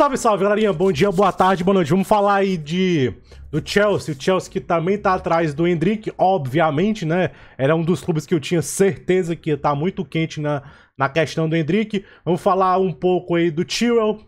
Salve, salve, galerinha. Bom dia, boa tarde, boa noite. Vamos falar aí de do Chelsea. O Chelsea que também tá atrás do Hendrick, obviamente, né? Era um dos clubes que eu tinha certeza que tá muito quente na, na questão do Hendrick. Vamos falar um pouco aí do Tyrell,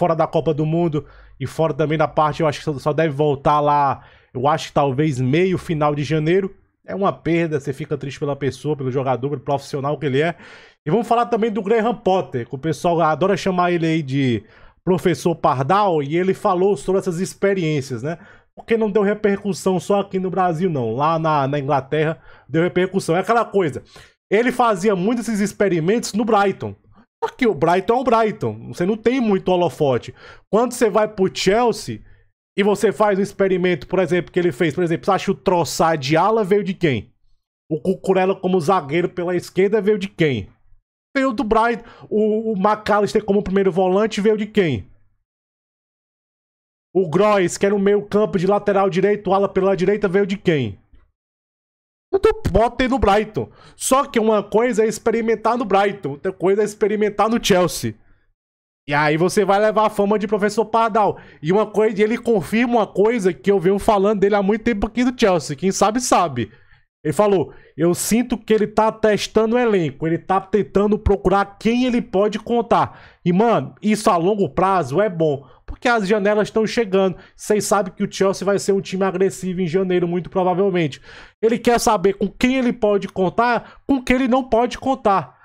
fora da Copa do Mundo e fora também da parte, eu acho que só deve voltar lá, eu acho que talvez meio final de janeiro. É uma perda, você fica triste pela pessoa, pelo jogador, pelo profissional que ele é. E vamos falar também do Graham Potter, que o pessoal adora chamar ele aí de professor Pardal e ele falou sobre essas experiências, né? Porque não deu repercussão só aqui no Brasil, não. Lá na, na Inglaterra deu repercussão. É aquela coisa. Ele fazia muitos esses experimentos no Brighton. Porque o Brighton é o Brighton. Você não tem muito holofote. Quando você vai pro Chelsea e você faz um experimento, por exemplo, que ele fez, por exemplo, você acha o Troçar de ala veio de quem? O Cucurella como zagueiro pela esquerda veio de quem? Veio do Brighton, O, o McAllister como primeiro volante veio de quem? O Grois, que era o meio campo de lateral direito, ala pela direita, veio de quem? Eu tô botando no Brighton. Só que uma coisa é experimentar no Brighton, outra coisa é experimentar no Chelsea. E aí você vai levar a fama de professor Pardal. E uma coisa, ele confirma uma coisa que eu venho falando dele há muito tempo aqui do Chelsea. Quem sabe, sabe. Ele falou: Eu sinto que ele tá testando o elenco, ele tá tentando procurar quem ele pode contar. E, mano, isso a longo prazo é bom, porque as janelas estão chegando. Vocês sabem que o Chelsea vai ser um time agressivo em janeiro, muito provavelmente. Ele quer saber com quem ele pode contar, com quem ele não pode contar.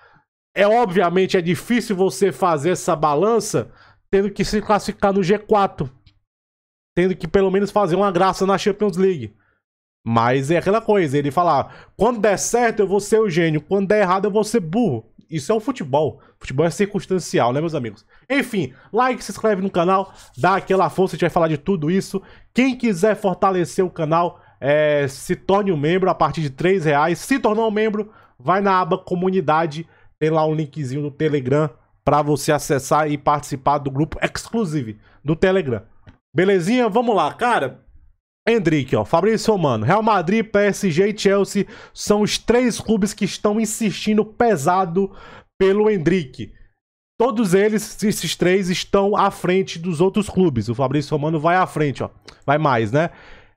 É obviamente é difícil você fazer essa balança tendo que se classificar no G4, tendo que pelo menos fazer uma graça na Champions League. Mas é aquela coisa, ele falar, quando der certo eu vou ser o gênio, quando der errado eu vou ser burro. Isso é o futebol. Futebol é circunstancial, né, meus amigos? Enfim, like, se inscreve no canal, dá aquela força, a gente vai falar de tudo isso. Quem quiser fortalecer o canal, é, se torne um membro a partir de 3 reais. Se tornou um membro, vai na aba comunidade, tem lá um linkzinho do Telegram para você acessar e participar do grupo exclusivo do Telegram. Belezinha? Vamos lá, cara. Hendrick, ó. Fabrício Romano. Real Madrid, PSG e Chelsea são os três clubes que estão insistindo pesado pelo Hendrick. Todos eles, esses três, estão à frente dos outros clubes. O Fabrício Romano vai à frente, ó. Vai mais, né?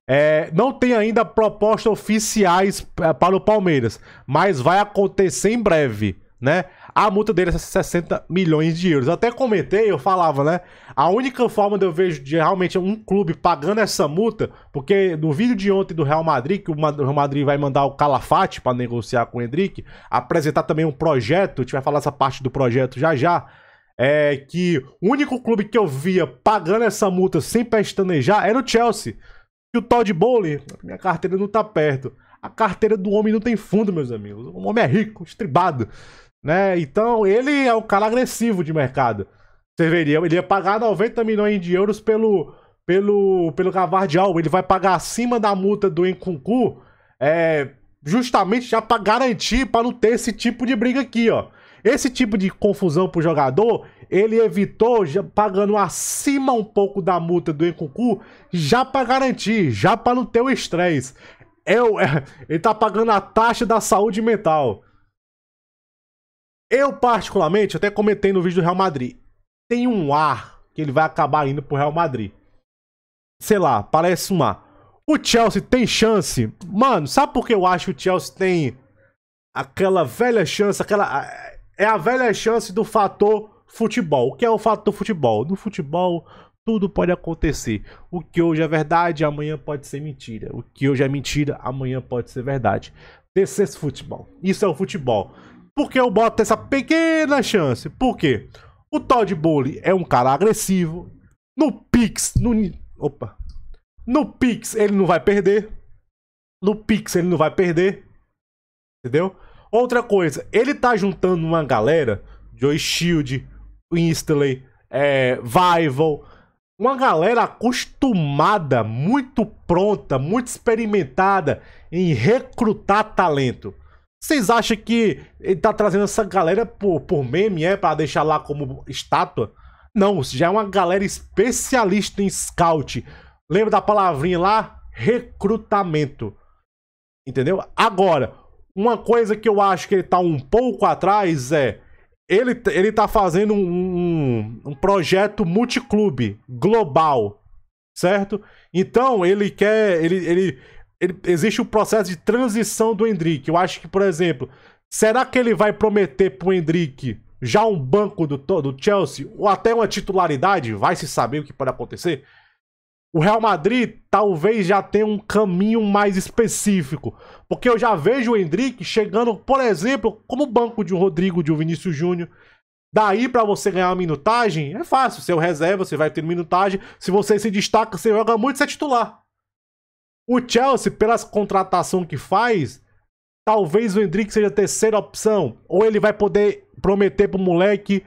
É, não tem ainda propostas oficiais eh, para o Palmeiras, mas vai acontecer em breve, né? A multa dele é 60 milhões de euros. Eu até comentei, eu falava, né? A única forma que eu vejo de realmente um clube pagando essa multa, porque no vídeo de ontem do Real Madrid, que o Real Madrid vai mandar o Calafate para negociar com o Hendrick, apresentar também um projeto, a gente vai falar essa parte do projeto já já, é que o único clube que eu via pagando essa multa sem pestanejar era o Chelsea. E o Todd Bowley, minha carteira não tá perto. A carteira do homem não tem fundo, meus amigos. O homem é rico, estribado. Né? Então, ele é o cara agressivo de mercado. Você veria, ele ia pagar 90 milhões de euros pelo, pelo, pelo Gavardial. Ele vai pagar acima da multa do Encuncu, é, justamente já para garantir, para não ter esse tipo de briga aqui, ó. Esse tipo de confusão pro jogador, ele evitou já pagando acima um pouco da multa do Encuncu, já para garantir, já para não ter o estresse. É, é, ele tá pagando a taxa da saúde mental. Eu, particularmente, até comentei no vídeo do Real Madrid. Tem um ar que ele vai acabar indo pro Real Madrid. Sei lá, parece um ar. O Chelsea tem chance? Mano, sabe por que eu acho que o Chelsea tem aquela velha chance, aquela. É a velha chance do fator futebol. O que é o fator futebol? No futebol, tudo pode acontecer. O que hoje é verdade, amanhã pode ser mentira. O que hoje é mentira, amanhã pode ser verdade. Desse futebol. Isso é o futebol. Por que eu boto essa pequena chance? Por quê? O Todd Bowley é um cara agressivo. No Pix, no. Opa! No Pix ele não vai perder. No Pix ele não vai perder. Entendeu? Outra coisa, ele tá juntando uma galera, Joy Shield, Winsley, é, Vival, uma galera acostumada, muito pronta, muito experimentada em recrutar talento. Vocês acham que ele tá trazendo essa galera por, por meme, é? para deixar lá como estátua? Não, já é uma galera especialista em scout. Lembra da palavrinha lá? Recrutamento. Entendeu? Agora, uma coisa que eu acho que ele tá um pouco atrás é. Ele, ele tá fazendo um, um, projeto multiclube, global, certo? Então, ele quer. Ele, ele, ele, existe o um processo de transição do Hendrick. Eu acho que, por exemplo, será que ele vai prometer pro Hendrick já um banco do, do Chelsea ou até uma titularidade? Vai se saber o que pode acontecer? O Real Madrid talvez já tenha um caminho mais específico, porque eu já vejo o Hendrick chegando, por exemplo, como banco de um Rodrigo, de um Vinícius Júnior. Daí para você ganhar uma minutagem, é fácil. Seu é reserva, você vai ter minutagem. Se você se destaca, você joga muito, você é titular. O Chelsea, pelas contratação que faz, talvez o Hendrick seja a terceira opção. Ou ele vai poder prometer pro moleque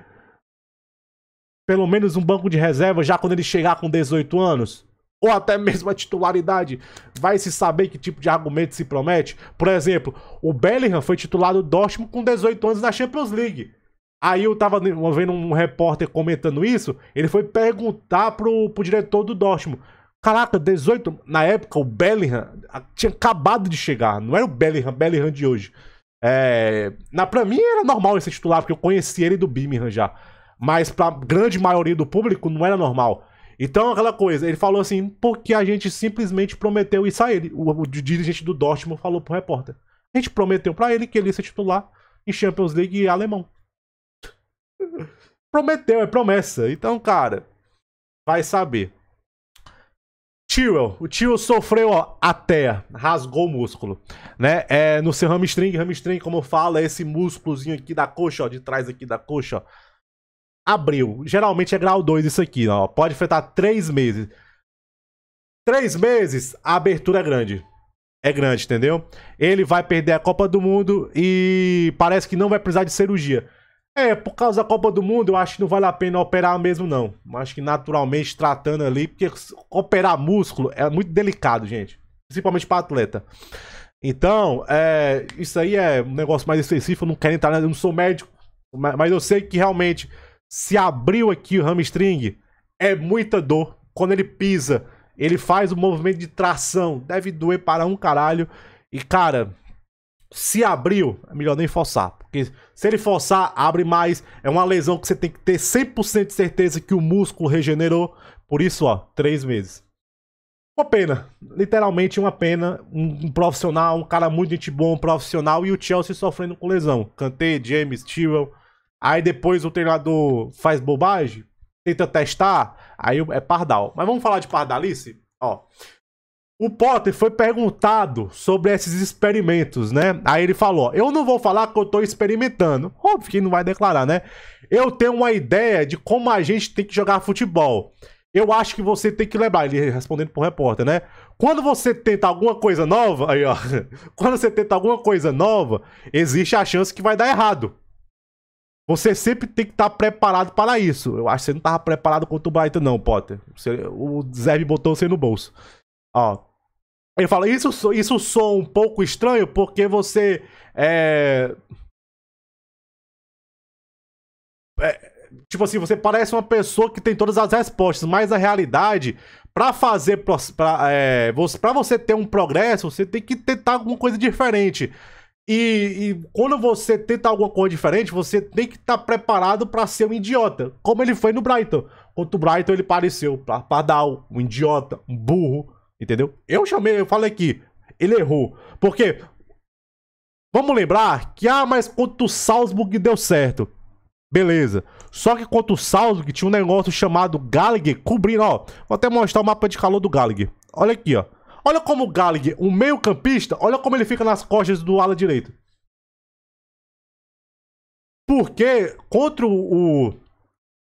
pelo menos um banco de reserva já quando ele chegar com 18 anos. Ou até mesmo a titularidade. Vai se saber que tipo de argumento se promete. Por exemplo, o Bellingham foi titulado do Dortmund com 18 anos na Champions League. Aí eu tava vendo um repórter comentando isso, ele foi perguntar pro, pro diretor do Dortmund Caraca, 18. Na época, o Bellingham tinha acabado de chegar. Não era o Bellingham, Bellingham de hoje. É, na, pra mim era normal esse titular, porque eu conhecia ele do Birmingham já. Mas pra grande maioria do público não era normal. Então, aquela coisa, ele falou assim, porque a gente simplesmente prometeu isso a ele. O, o dirigente do Dortmund falou pro repórter. A gente prometeu para ele que ele ia ser titular em Champions League alemão. prometeu, é promessa. Então, cara, vai saber. Tio, é O tio sofreu até, rasgou o músculo, né? É, no seu hamstring, hamstring, como eu falo, é esse músculozinho aqui da coxa, ó, de trás aqui da coxa, ó. Abriu. Geralmente é grau 2 isso aqui, ó. Pode afetar 3 meses. 3 meses, a abertura é grande. É grande, entendeu? Ele vai perder a Copa do Mundo e parece que não vai precisar de cirurgia. É, por causa da Copa do Mundo, eu acho que não vale a pena operar mesmo, não. Acho que naturalmente tratando ali, porque operar músculo é muito delicado, gente. Principalmente para atleta. Então, é, isso aí é um negócio mais específico, eu não quero entrar, eu não sou médico, mas eu sei que realmente se abriu aqui o hamstring, é muita dor. Quando ele pisa, ele faz o movimento de tração, deve doer para um caralho. E cara, se abriu, é melhor nem forçar. Porque se ele forçar, abre mais. É uma lesão que você tem que ter 100% de certeza que o músculo regenerou. Por isso, ó, três meses. Uma pena. Literalmente uma pena. Um, um profissional, um cara muito gente bom, um profissional. E o Chelsea sofrendo com lesão. Kanté, James, Tyrell. Aí depois o treinador faz bobagem, tenta testar. Aí é pardal. Mas vamos falar de pardalice? Ó. O Potter foi perguntado sobre esses experimentos, né? Aí ele falou: Eu não vou falar que eu tô experimentando. Óbvio que não vai declarar, né? Eu tenho uma ideia de como a gente tem que jogar futebol. Eu acho que você tem que lembrar. Ele respondendo pro repórter, né? Quando você tenta alguma coisa nova, aí ó. Quando você tenta alguma coisa nova, existe a chance que vai dar errado. Você sempre tem que estar tá preparado para isso. Eu acho que você não estava preparado contra o Brighton, não, Potter. Você, o Zé botou você no bolso. Ó, ele fala, isso, isso soa um pouco estranho porque você é... é... Tipo assim, você parece uma pessoa que tem todas as respostas, mas na realidade, para fazer, para é, você ter um progresso, você tem que tentar alguma coisa diferente. E, e, quando você tenta alguma coisa diferente, você tem que estar tá preparado para ser um idiota. Como ele foi no Brighton. Quanto o Brighton ele pareceu para dar um idiota, um burro, Entendeu? Eu chamei, eu falei que ele errou. Porque vamos lembrar que ah, mas contra o Salzburg deu certo. Beleza. Só que contra o Salzburg tinha um negócio chamado Gallagher cobrindo, ó. Vou até mostrar o mapa de calor do Gallagher. Olha aqui, ó. Olha como o Gallagher, o meio-campista, olha como ele fica nas costas do ala direito. Porque contra o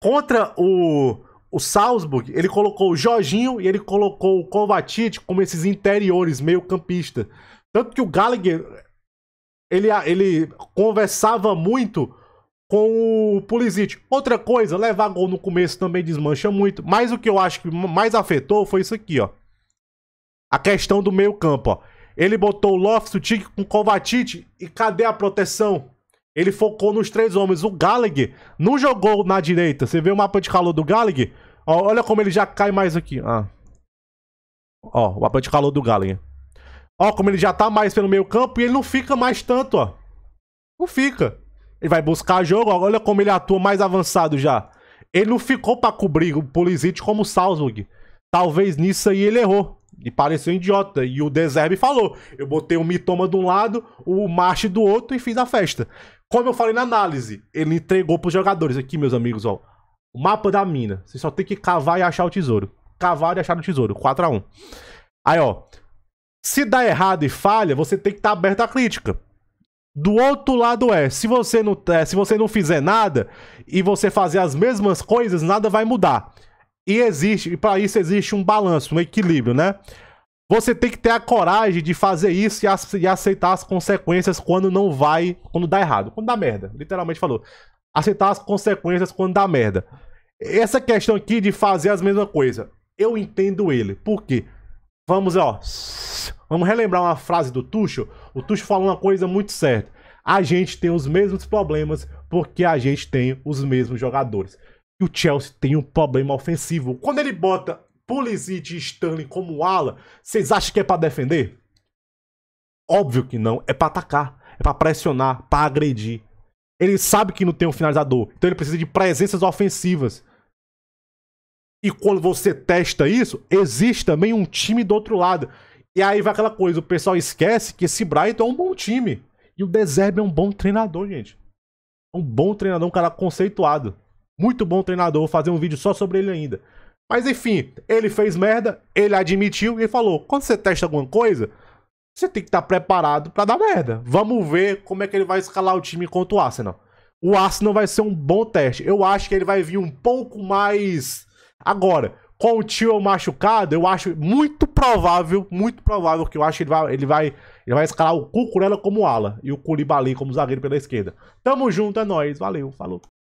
contra o o Salzburg, ele colocou o Jorginho e ele colocou o Kovacic como esses interiores, meio campista. Tanto que o Gallagher, ele, ele conversava muito com o Pulisic. Outra coisa, levar gol no começo também desmancha muito. Mas o que eu acho que mais afetou foi isso aqui, ó. A questão do meio campo, ó. Ele botou o Loftus-Cheek com o Kovacic e cadê a proteção? Ele focou nos três homens. O Gallagher não jogou na direita. Você vê o mapa de calor do Gallagher? olha como ele já cai mais aqui. Ah. Ó, o mapa de calor do Gallagher. Ó, como ele já tá mais pelo meio campo e ele não fica mais tanto, ó. Não fica. Ele vai buscar jogo, ó, olha como ele atua mais avançado já. Ele não ficou pra cobrir o Pulisic como o Salzburg. Talvez nisso aí ele errou. E pareceu idiota. E o Deserve falou. Eu botei o Mitoma de um lado, o Marche do outro e fiz a festa. Como eu falei na análise, ele entregou pros jogadores aqui, meus amigos, ó. O mapa da mina. Você só tem que cavar e achar o tesouro. Cavar e achar o tesouro. 4x1. Aí, ó. Se dá errado e falha, você tem que estar tá aberto à crítica. Do outro lado é, se você não, é, se você não fizer nada e você fazer as mesmas coisas, nada vai mudar. E existe, e para isso existe um balanço, um equilíbrio, né? Você tem que ter a coragem de fazer isso e, aceitar as consequências quando não vai, quando dá errado, quando dá merda. Literalmente falou. Aceitar as consequências quando dá merda. Essa questão aqui de fazer as mesmas coisas, eu entendo ele. Por quê? Vamos, ó. Vamos relembrar uma frase do Tuxo. O Tuxo falou uma coisa muito certa. A gente tem os mesmos problemas porque a gente tem os mesmos jogadores. E o Chelsea tem um problema ofensivo. Quando ele bota Pulisic e Stanley como ala, vocês acham que é para defender? Óbvio que não, é para atacar, é para pressionar, para agredir. Ele sabe que não tem um finalizador, então ele precisa de presenças ofensivas. E quando você testa isso, existe também um time do outro lado. E aí vai aquela coisa, o pessoal esquece que esse Brighton é um bom time. E o Deserve é um bom treinador, gente. Um bom treinador, um cara conceituado. Muito bom treinador, vou fazer um vídeo só sobre ele ainda. Mas enfim, ele fez merda, ele admitiu e falou: quando você testa alguma coisa, você tem que estar tá preparado para dar merda. Vamos ver como é que ele vai escalar o time contra o Arsenal. O Arsenal vai ser um bom teste. Eu acho que ele vai vir um pouco mais. Agora, com o tio machucado, eu acho muito provável, muito provável que eu acho que ele vai, ele vai, ele vai escalar o Cucurella como ala e o Culibali como zagueiro pela esquerda. Tamo junto, é nóis. Valeu, falou.